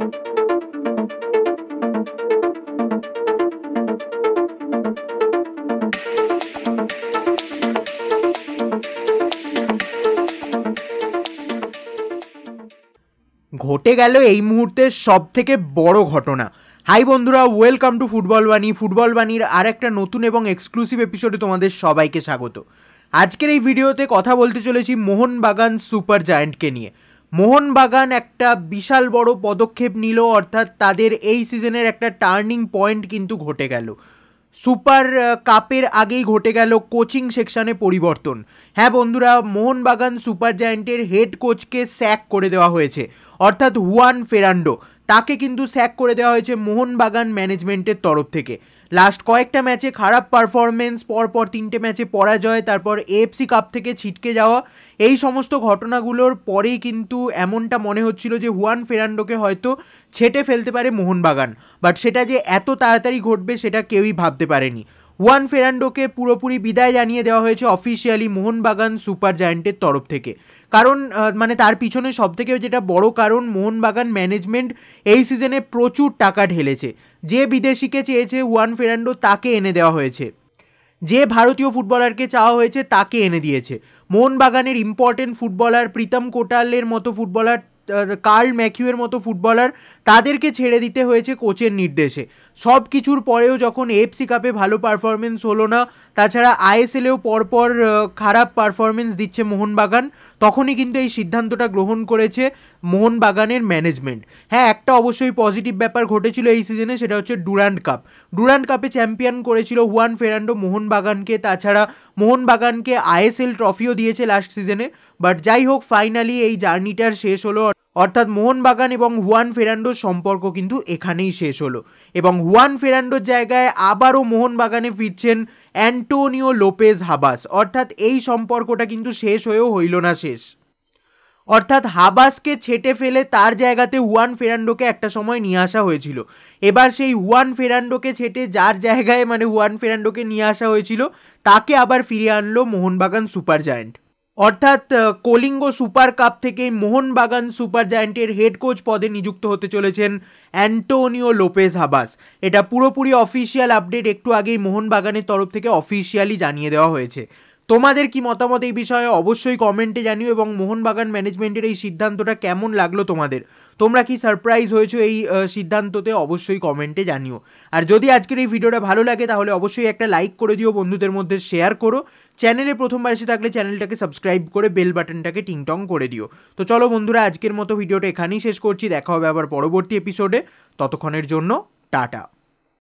ঘটে গেল এই মুহূর্তের সব থেকে বড় ঘটনা হাই বন্ধুরা welcome to football Bani football বাণীর আর একটা নতুন এবং এক্সক্লুসিভ এপিসোডে তোমাদের সবাইকে স্বাগত আজকের এই ভিডিওতে কথা বলতে চলেছি মোহনবাগান সুপার জায়ান্টকে নিয়ে মোহনবাগান একটা বিশাল বড় পদক্ষেপ নিল অর্থাৎ তাদের এই সিজনের একটা টার্নিং পয়েন্ট কিন্তু ঘটে গেল সুপার কাপের আগেই ঘটে গেল কোচিং সেকশনে পরিবর্তন হ্যাঁ বন্ধুরা মোহনবাগান সুপার জায়েন্টের হেড কোচকে স্যাক করে দেওয়া হয়েছে অর্থাৎ হুয়ান ফেরান্ডো তাকে কিন্তু স্যাক করে দেওয়া হয়েছে মোহনবাগান ম্যানেজমেন্টের তরফ থেকে লাস্ট কয়েকটা ম্যাচে খারাপ পারফরমেন্স পরপর তিনটে ম্যাচে পরাজয় তারপর এএফসি কাপ থেকে ছিটকে যাওয়া এই সমস্ত ঘটনাগুলোর পরেই কিন্তু এমনটা মনে হচ্ছিল যে হুয়ান ফেরান্ডোকে হয়তো ছেটে ফেলতে পারে মোহনবাগান বাট সেটা যে এত তাড়াতাড়ি ঘটবে সেটা কেউই ভাবতে পারেনি ওয়ান ফেরান্ডোকে পুরোপুরি বিদায় জানিয়ে দেওয়া হয়েছে অফিসিয়ালি মোহনবাগান সুপার জায়ান্টের তরফ থেকে কারণ মানে তার পিছনে সবথেকে যেটা বড় কারণ মোহনবাগান ম্যানেজমেন্ট এই সিজনে প্রচুর টাকা ঢেলেছে যে বিদেশিকে চেয়েছে ওয়ান ফেরান্ডো তাকে এনে দেওয়া হয়েছে যে ভারতীয় ফুটবলারকে চাওয়া হয়েছে তাকে এনে দিয়েছে মোহনবাগানের ইম্পর্টেন্ট ফুটবলার প্রীতম কোটালের মতো ফুটবলার কার্ল ম্যাকিউয়ের মতো ফুটবলার তাদেরকে ছেড়ে দিতে হয়েছে কোচের নির্দেশে সব কিছুর পরেও যখন এফসি কাপে ভালো পারফরমেন্স হলো না তাছাড়া আইএসএলেও পরপর খারাপ পারফরমেন্স দিচ্ছে মোহনবাগান তখনই কিন্তু এই সিদ্ধান্তটা গ্রহণ করেছে মোহনবাগানের ম্যানেজমেন্ট হ্যাঁ একটা অবশ্যই পজিটিভ ব্যাপার ঘটেছিল এই সিজনে সেটা হচ্ছে ডুরান্ড কাপ ডুরান্ড কাপে চ্যাম্পিয়ন করেছিল হুয়ান ফেরান্ডো মোহনবাগানকে তাছাড়া মোহনবাগানকে আইএসএল ট্রফিও দিয়েছে লাস্ট সিজনে বাট যাই হোক ফাইনালি এই জার্নিটার শেষ হলো অর্থাৎ মোহনবাগান এবং হুয়ান ফেরান্ডোর সম্পর্ক কিন্তু এখানেই শেষ হলো এবং হুয়ান ফেরান্ডোর জায়গায় আবারও মোহনবাগানে ফিরছেন অ্যান্টোনিও লোপেজ হাবাস অর্থাৎ এই সম্পর্কটা কিন্তু শেষ হয়েও হইল না শেষ অর্থাৎ হাবাসকে ছেটে ফেলে তার জায়গাতে হুয়ান ফেরান্ডোকে একটা সময় নিয়ে আসা হয়েছিল এবার সেই হুয়ান ফেরান্ডোকে ছেটে যার জায়গায় মানে হুয়ান ফেরান্ডোকে নিয়ে আসা হয়েছিল তাকে আবার ফিরিয়ে আনলো মোহনবাগান সুপার জায়েন্ট অর্থাৎ কলিঙ্গ সুপার কাপ থেকে মোহনবাগান সুপার জায়েন্টের হেড কোচ পদে নিযুক্ত হতে চলেছেন অ্যান্টোনিও লোপেজ হাবাস এটা পুরোপুরি অফিসিয়াল আপডেট একটু আগেই মোহনবাগানের তরফ থেকে অফিসিয়ালি জানিয়ে দেওয়া হয়েছে তোমাদের কি মতামত এই বিষয়ে অবশ্যই কমেন্টে জানিও এবং মোহনবাগান ম্যানেজমেন্টের এই সিদ্ধান্তটা কেমন লাগলো তোমাদের তোমরা কি সারপ্রাইজ হয়েছো এই সিদ্ধান্ততে অবশ্যই কমেন্টে জানিও আর যদি আজকের এই ভিডিওটা ভালো লাগে তাহলে অবশ্যই একটা লাইক করে দিও বন্ধুদের মধ্যে শেয়ার করো চ্যানেলে প্রথমবার এসে থাকলে চ্যানেলটাকে সাবস্ক্রাইব করে বেল বাটনটাকে টিংটং করে দিও তো চলো বন্ধুরা আজকের মতো ভিডিওটা এখানেই শেষ করছি দেখা হবে আবার পরবর্তী এপিসোডে ততক্ষণের জন্য টাটা